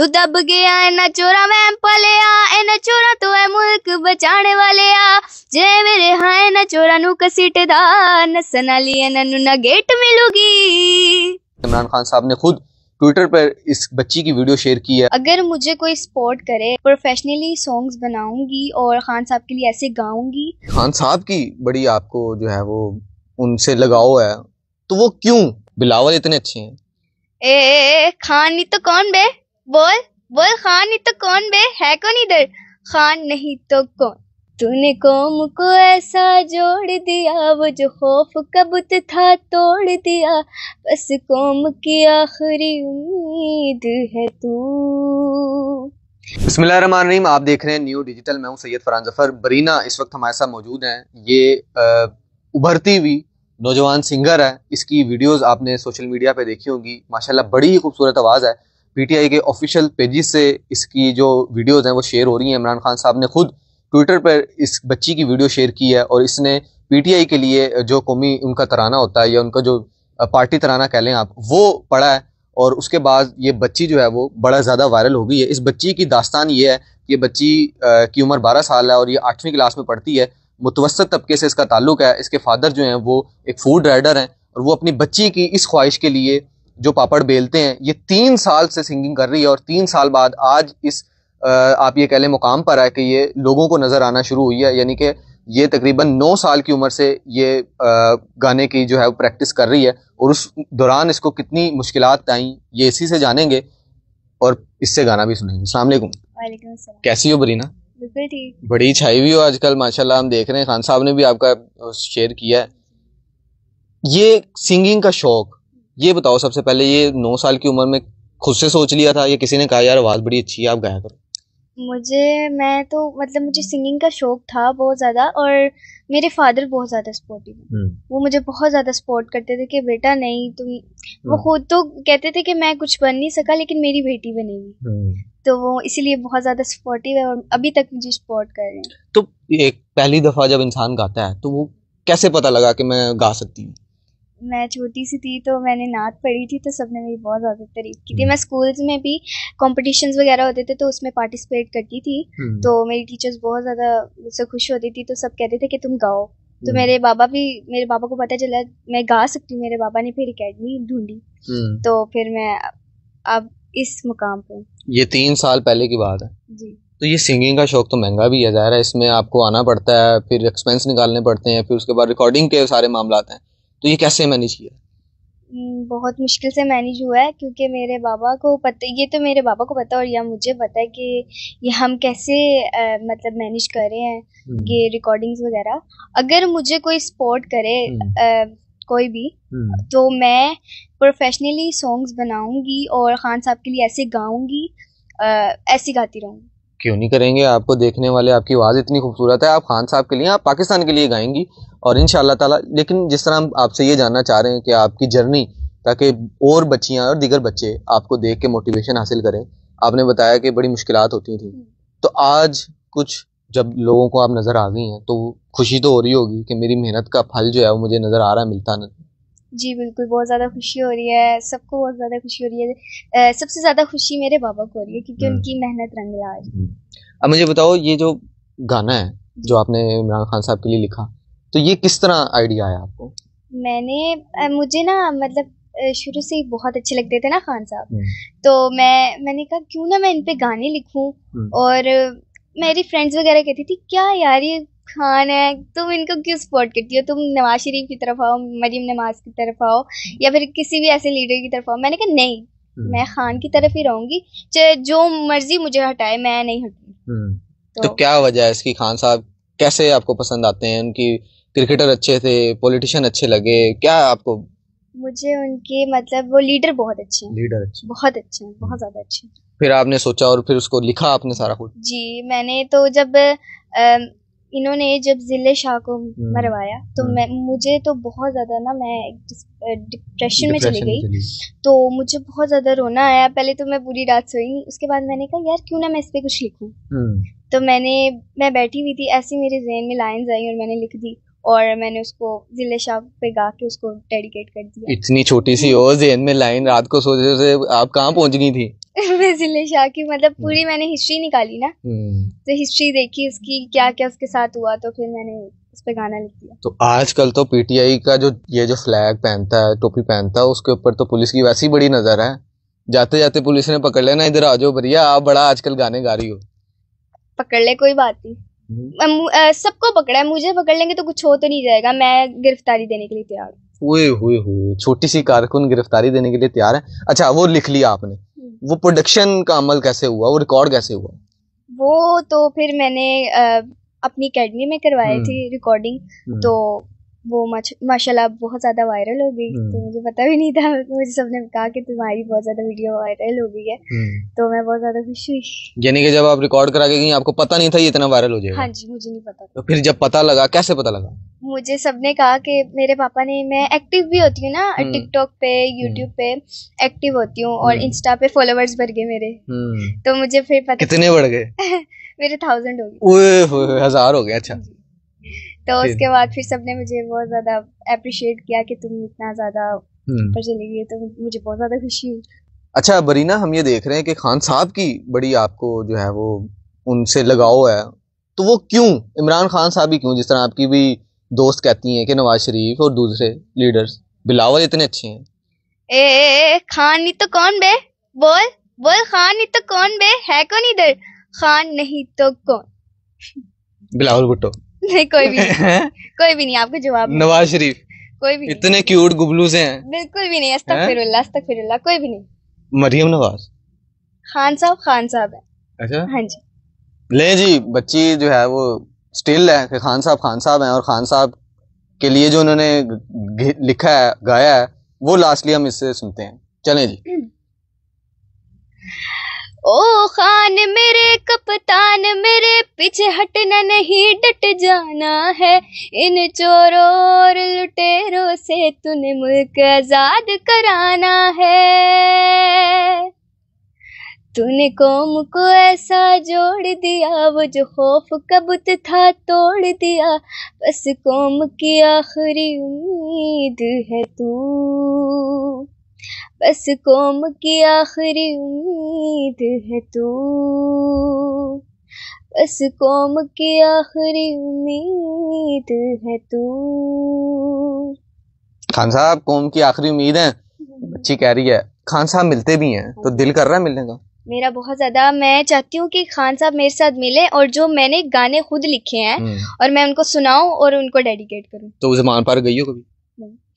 तू दब गया इना चोरा मैं पलिया इना चोरा तो है मुल्क बचाने वाले आ जे मेरे हाँ इना चोरा नू कसीटदा नसन वाली इना नु ना गेट मिलूगी इमरान खान साहब ने खुद ट्विटर पर इस बच्ची की वीडियो शेयर की है अगर मुझे कोई सपोर्ट करे प्रोफेशनली सॉन्ग्स बनाऊंगी और खान साहब के लिए ऐसे गाऊंगी खान साहब की बड़ी आपको जो है वो उनसे लगाव है तो वो क्यों बिलावल इतने अच्छे हैं ए खान नहीं तो कौन बे बोल बोल खान नहीं तो कौन बे है कौन इधर खान नहीं तो कौन तूने कौम को ऐसा जोड़ दिया वो जो खौफ कबूत था तोड़ दिया बस कौम की आखिरी उम्मीद है तू रहीम आप देख रहे हैं न्यू डिजिटल मैं हूं सैयद फरहान जफर बरीना इस वक्त हमारे साथ मौजूद हैं ये आ, उभरती हुई नौजवान सिंगर है इसकी वीडियोस आपने सोशल मीडिया पे देखी होंगी माशाल्लाह बड़ी खूबसूरत आवाज़ है पीटीआई के ऑफिशियल पेजेस से इसकी जो वीडियोस हैं वो शेयर हो रही हैं इमरान खान साहब ने खुद ट्विटर पर इस बच्ची की वीडियो शेयर की है और इसने पीटीआई के लिए जो कौमी उनका तराना होता है या उनका जो पार्टी तराना कह लें आप वो पढ़ा है और उसके बाद ये बच्ची जो है वो बड़ा ज़्यादा वायरल हो गई है इस बच्ची की दास्तान ये है कि बच्ची की उम्र बारह साल है और ये आठवीं क्लास में पढ़ती है मुतवसत तबके से इसका ताल्लुक है इसके फादर जो हैं वो एक फूड राइडर हैं और वो अपनी बच्ची की इस ख्वाहिश के लिए जो पापड़ बेलते हैं ये तीन साल से सिंगिंग कर रही है और तीन साल बाद आज इस आप ये कह लें मुकाम पर आए कि ये लोगों को नज़र आना शुरू हुई है यानी कि ये तकरीबन नौ साल की उम्र से ये गाने की जो है वो प्रैक्टिस कर रही है और उस दौरान इसको कितनी मुश्किल आई ये इसी से जानेंगे और इससे गाना भी सुनेंगे अलैक्म कैसी हो बरीना बड़ी छाई हुई हो आजकल माशाल्लाह हम देख रहे हैं खान साहब ने भी आपका शेयर किया है ये सिंगिंग का शौक ये बताओ सबसे पहले ये नौ साल की उम्र में खुद से सोच लिया था या किसी ने कहा यार आवाज़ बड़ी अच्छी है आप गाया करो मुझे मैं तो मतलब मुझे सिंगिंग का शौक था बहुत ज़्यादा और मेरे फादर बहुत ज़्यादा सपोर्टिव हैं हम्म। वो मुझे बहुत ज़्यादा सपोर्ट करते थे कि बेटा नहीं तुम वो हम्म। खुद तो कहते थे कि मैं कुछ बन नहीं सका लेकिन मेरी बेटी बनेगी हम्म। तो वो इसीलिए बहुत ज़्यादा सपोर्टिव है और अभी तक मुझे सपोर्ट कर रहे हैं तो एक पहली दफ़ा जब इंसान गाता है तो वो कैसे पता लगा कि मैं गा सकती हूँ मैं छोटी सी थी तो मैंने नात पढ़ी थी तो सबने मेरी बहुत ज़्यादा तारीफ की थी हम्म। मैं स्कूल्स में भी कॉम्पिटिशन वगैरह होते थे तो उसमें पार्टिसिपेट करती थी हम्म। तो मेरी टीचर्स बहुत ज़्यादा मुझसे खुश होती थी तो सब कहते थे कि तुम गाओ तो हम्म। मेरे बाबा भी मेरे बाबा को पता चला मैं गा सकती हूँ मेरे बाबा ने फिर अकेडमी ढूंढी तो फिर मैं अब इस मुकाम पे ये तीन साल पहले की बात है जी तो ये सिंगिंग का शौक तो महंगा भी है ज़ाहिर है इसमें आपको आना पड़ता है फिर एक्सपेंस निकालने पड़ते हैं फिर उसके बाद रिकॉर्डिंग के सारे मामला हैं तो ये कैसे मैनेज किया हम्म, बहुत मुश्किल से मैनेज हुआ है क्योंकि मेरे बाबा को पता ये तो मेरे बाबा को पता और या मुझे पता है कि ये हम कैसे आ, मतलब मैनेज कर रहे हैं हम्म। ये रिकॉर्डिंग्स वगैरह अगर मुझे कोई सपोर्ट करे आ, हम्म। कोई भी तो मैं प्रोफेशनली सॉन्ग्स बनाऊंगी और खान साहब के लिए ऐसे गाऊंगी ऐसे गाती रहूँगी क्यों नहीं करेंगे आपको देखने वाले आपकी आवाज़ इतनी खूबसूरत है आप खान साहब के लिए आप पाकिस्तान के लिए गाएंगी और इन ताला लेकिन जिस तरह हम आपसे ये जानना चाह रहे हैं कि आपकी जर्नी ताकि और बच्चियाँ और दिगर बच्चे आपको देख के मोटिवेशन हासिल करें आपने बताया कि बड़ी मुश्किल होती थी तो आज कुछ जब लोगों को आप नज़र आ गई हैं तो खुशी तो हो रही होगी कि मेरी मेहनत का फल जो है वो मुझे नज़र आ रहा है मिलता नहीं जी बिल्कुल बहुत ज़्यादा खुशी हो रही है सबको बहुत ज़्यादा खुशी हो रही है सबसे ज़्यादा खुशी मेरे बाबा को हो रही है क्योंकि हम्म। उनकी मेहनत रंग ला रही हम्म। अब मुझे बताओ ये जो गाना है जो आपने इमरान खान साहब के लिए लिखा तो ये किस तरह आइडिया आया आपको मैंने मुझे ना मतलब शुरू से ही बहुत अच्छे लगते थे ना खान साहब हम्म। तो मैं मैंने कहा क्यों ना मैं इन पे गाने लिखूं और मेरी फ्रेंड्स वगैरह कहती थी क्या यार ये खान है तुम इनको क्यों सपोर्ट करती हो तुम नवाज शरीफ की तरफ आओ मरीम नवाज की तरफ आओ या फिर किसी भी ऐसे लीडर की तरफ आओ मैंने कहा नहीं हम्म। मैं खान की तरफ ही रहूंगी चाहे जो मर्जी मुझे हटाए मैं नहीं हटूंगी हम्म। तो, तो क्या वजह है इसकी खान साहब कैसे आपको पसंद आते हैं उनकी क्रिकेटर अच्छे थे पॉलिटिशियन अच्छे लगे क्या आपको मुझे उनके मतलब वो लीडर बहुत अच्छे हैं लीडर अच्छे बहुत अच्छे हैं बहुत ज्यादा अच्छे फिर आपने सोचा और फिर उसको लिखा आपने सारा कुछ जी मैंने तो जब इन्होंने जब जिले शाह को हम्म। मरवाया तो हम्म। मैं मुझे तो बहुत ज़्यादा ना मैं डिप्रेशन में चली गई तो मुझे बहुत ज़्यादा रोना आया पहले तो मैं पूरी रात सोई उसके बाद मैंने कहा यार क्यों ना मैं इस पर कुछ लिखूँ हम्म। तो मैंने मैं बैठी हुई थी ऐसी मेरे जहन में लाइन आई और मैंने लिख दी और मैंने उसको जिले शाह पे गा के उसको डेडिकेट कर दिया इतनी छोटी सी और जहन में लाइन रात को सोचे आप कहाँ पहुंच गई थी फैजिल की मतलब हम्म। पूरी मैंने हिस्ट्री निकाली ना हम्म। तो हिस्ट्री देखी उसकी क्या क्या उसके साथ हुआ तो फिर मैंने उस पर गाना लिख दिया तो आजकल तो पीटीआई का जो ये जो फ्लैग पहनता है टोपी पहनता है उसके ऊपर तो पुलिस की वैसी बड़ी नजर है जाते जाते पुलिस ने पकड़ लेना इधर आ जाओ भैया आप बड़ा आजकल गाने गा रही हो पकड़ ले कोई बात नहीं हम्म। सबको पकड़ा है मुझे पकड़ लेंगे तो कुछ हो तो नहीं जाएगा मैं गिरफ्तारी देने के लिए तैयार हूँ छोटी सी कारकुन गिरफ्तारी देने के लिए तैयार है अच्छा वो लिख लिया आपने वो प्रोडक्शन का अमल कैसे हुआ वो रिकॉर्ड कैसे हुआ वो तो फिर मैंने अपनी अकेडमी में करवाई हम्म। थी रिकॉर्डिंग हम्म। तो वो माशाल्लाह बहुत ज़्यादा वायरल हो गई तो हम्म। मुझे पता भी नहीं था मुझे सबने कहा कि तुम्हारी बहुत ज़्यादा वीडियो वायरल हो गई है हम्म। तो मैं बहुत ज़्यादा खुश हुई यानी कि जब आप रिकॉर्ड करा के गई आपको पता नहीं था ये इतना वायरल हो जाएगा हाँ जी मुझे नहीं पता तो फिर जब पता लगा कैसे पता लगा मुझे सबने कहा कि मेरे पापा ने मैं एक्टिव भी होती हूँ ना टिकटॉक हम्म। पे यूट्यूब पे एक्टिव होती हूँ और इंस्टा पे फॉलोवर्स बढ़ गए मेरे तो मुझे फिर पता कितने बढ़ गए मेरे थाउजेंड हो गए हजार हो गए अच्छा हाँ तो उसके बाद फिर सबने मुझे बहुत ज्यादा अप्रिशिएट किया कि तुम इतना ज्यादा हम्म। ऊपर चली गई तो मुझे बहुत ज्यादा खुशी हुई अच्छा बरीना हम ये देख रहे हैं कि खान साहब की बड़ी आपको जो है वो उनसे लगाव है तो वो क्यों इमरान खान साहब ही क्यों जिस तरह आपकी भी दोस्त कहती हैं कि नवाज शरीफ और दूसरे लीडर्स बिलावल इतने अच्छे हैं ए, ए, ए खान नहीं तो कौन बे बोल बोल खान नहीं तो कौन बे है कौन इधर खान नहीं तो कौन बिलावल भुट्टो नहीं कोई भी नहीं। कोई भी नहीं आपको जवाब नवाज शरीफ कोई भी इतने क्यूट गुबलू से हैं बिल्कुल भी नहीं अस्तगफिरुल्लाह अस्तगफिरुल्लाह कोई भी नहीं मरियम नवाज खान साहब खान साहब है अच्छा हाँ जी ले जी बच्ची जो है वो स्टिल है कि खान साहब खान साहब हैं और खान साहब के लिए जो उन्होंने लिखा है गाया है वो लास्टली हम इससे सुनते हैं चले जी ओ खान मेरे कप्तान पीछे हटना नहीं डट जाना है इन चोरों और लुटेरों से तूने मुल्क आजाद कराना है तूने कौम को ऐसा जोड़ दिया वो जो खौफ कबूत था तोड़ दिया बस कौम की आखिरी उम्मीद है तू बस कौम की आखिरी उम्मीद है तू बस कौम की आखिरी उम्मीद है तू खान साहब कौम की आखिरी उम्मीद है बच्ची कह रही है खान साहब मिलते भी हैं तो दिल कर रहा है मिलने का मेरा बहुत ज़्यादा मैं चाहती हूँ कि खान साहब मेरे साथ मिले और जो मैंने गाने खुद लिखे हैं हम्म। और मैं उनको सुनाऊं और उनको डेडिकेट करूँ तो जमान पर गई हो कभी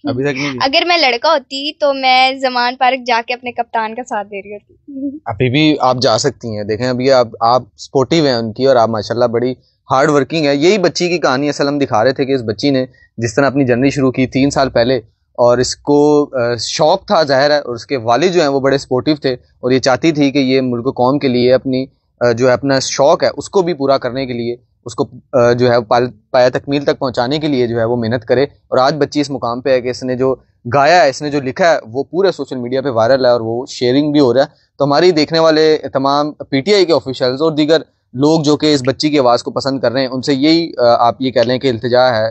अभी तक नहीं अगर मैं लड़का होती तो मैं जमान पार्क जाके अपने कप्तान का साथ दे रही होती अभी भी आप जा सकती हैं देखें अभी आप आप स्पोर्टिव हैं उनकी और आप माशाल्लाह बड़ी हार्ड वर्किंग है यही बच्ची की कहानी असल हम दिखा रहे थे कि इस बच्ची ने जिस तरह अपनी जर्नी शुरू की तीन साल पहले और इसको शौक़ था जाहिर है और उसके वालिद जो हैं वो बड़े स्पोर्टिव थे और ये चाहती थी कि ये मुल्क कौम के लिए अपनी जो है अपना शौक़ है उसको भी पूरा करने के लिए उसको जो है पाया तकमील तक पहुंचाने के लिए जो है वो मेहनत करे और आज बच्ची इस मुकाम पे है कि इसने जो गाया है इसने जो लिखा है वो पूरे सोशल मीडिया पे वायरल है और वो शेयरिंग भी हो रहा है तो हमारी देखने वाले तमाम पीटीआई के ऑफिशल्स और दीगर लोग जो कि इस बच्ची की आवाज़ को पसंद कर रहे हैं उनसे यही आप ये कह लें कि अल्तजा है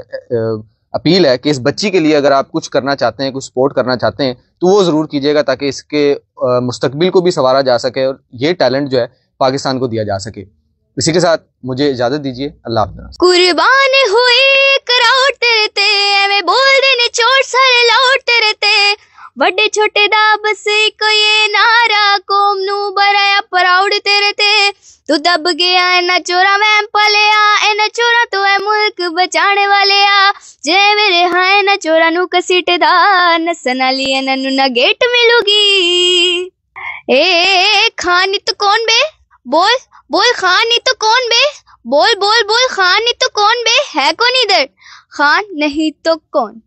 अपील है कि इस बच्ची के लिए अगर आप कुछ करना चाहते हैं कुछ सपोर्ट करना चाहते हैं तो वो ज़रूर कीजिएगा ताकि इसके मुस्तबिल को भी संवारा जा सके और ये टैलेंट जो है पाकिस्तान को दिया जा सके इसी के साथ मुझे इजाजत दीजिए अल्लाह हाफिज कुर्बान हुई कराउट तेरे ते एवे बोल देने छोड़ सारे लौट तेरे ते ਵੱਡੇ ਛੋਟੇ ਦਾ ਬਸ ਕੋਈ ਨਾਰਾ ਕੋਮ ਨੂੰ ਬਰਾਇਆ ਪ੍ਰਾਊਡ ਤੇਰੇ ਤੇ ਤੂੰ ਦਬ ਗਿਆ ਇਹਨਾਂ ਚੋਰਾ ਮੈਂ ਪਲਿਆ ਇਹਨਾਂ ਚੋਰਾ ਤੋਂ ਐ ਮੁਲਕ ਬਚਾਣੇ ਵਾਲਿਆ ਜੇ ਮੇਰੇ ਹਾਂ ਇਹਨਾਂ ਚੋਰਾ ਨੂੰ ਕਸੀਟਦਾ ਨਸਨ ਵਾਲੀ ਇਹਨਾਂ ਨੂੰ ਨਾ ਗੇਟ ਮਿਲੂਗੀ ਏ ਖਾਨਿਤ ਕੌਣ ਬੇ बोल बोल खान नहीं तो कौन बे बोल बोल बोल खान नहीं तो कौन बे है कौन इधर खान नहीं तो कौन